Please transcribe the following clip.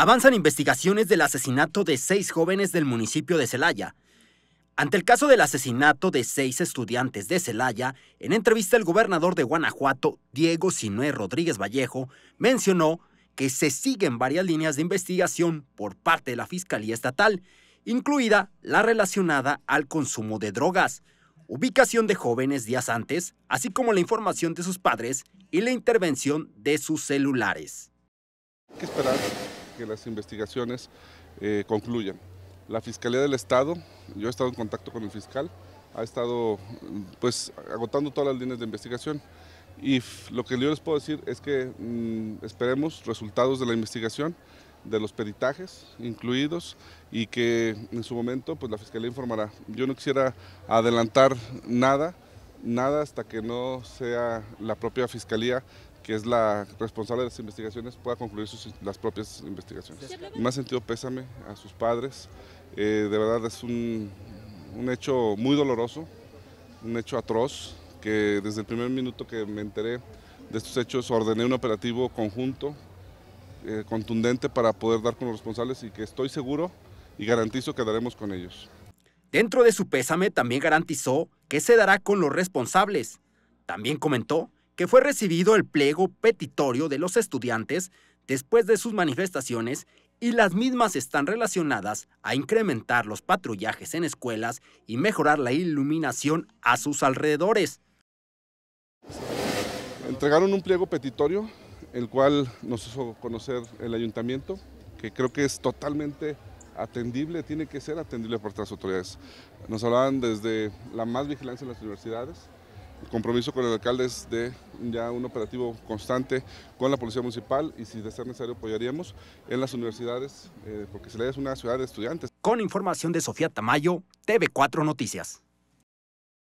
Avanzan investigaciones del asesinato de seis jóvenes del municipio de Celaya. Ante el caso del asesinato de seis estudiantes de Celaya, en entrevista el gobernador de Guanajuato, Diego Sinué Rodríguez Vallejo, mencionó que se siguen varias líneas de investigación por parte de la Fiscalía Estatal, incluida la relacionada al consumo de drogas, ubicación de jóvenes días antes, así como la información de sus padres y la intervención de sus celulares. ¿Qué que las investigaciones eh, concluyan. La Fiscalía del Estado, yo he estado en contacto con el fiscal, ha estado pues agotando todas las líneas de investigación y lo que yo les puedo decir es que mm, esperemos resultados de la investigación de los peritajes incluidos y que en su momento pues la Fiscalía informará. Yo no quisiera adelantar nada, nada hasta que no sea la propia Fiscalía que es la responsable de las investigaciones, pueda concluir las propias investigaciones. Más sentido pésame a sus padres, eh, de verdad es un, hecho muy doloroso, un hecho atroz, que desde el primer minuto que me enteré de estos hechos ordené un operativo conjunto, eh, contundente, para poder dar con los responsables y que estoy seguro y garantizo que daremos con ellos. Dentro de su pésame también garantizó que se dará con los responsables. También comentó que fue recibido el pliego petitorio de los estudiantes después de sus manifestaciones y las mismas están relacionadas a incrementar los patrullajes en escuelas y mejorar la iluminación a sus alrededores. Entregaron un pliego petitorio, el cual nos hizo conocer el ayuntamiento, que creo que es totalmente atendible, tiene que ser atendible por las autoridades. Nos hablaban desde la más vigilancia en las universidades, el compromiso con el alcalde es de ya un operativo constante con la Policía Municipal y si de ser necesario apoyaríamos en las universidades, eh, porque le es una ciudad de estudiantes. Con información de Sofía Tamayo, TV4 Noticias.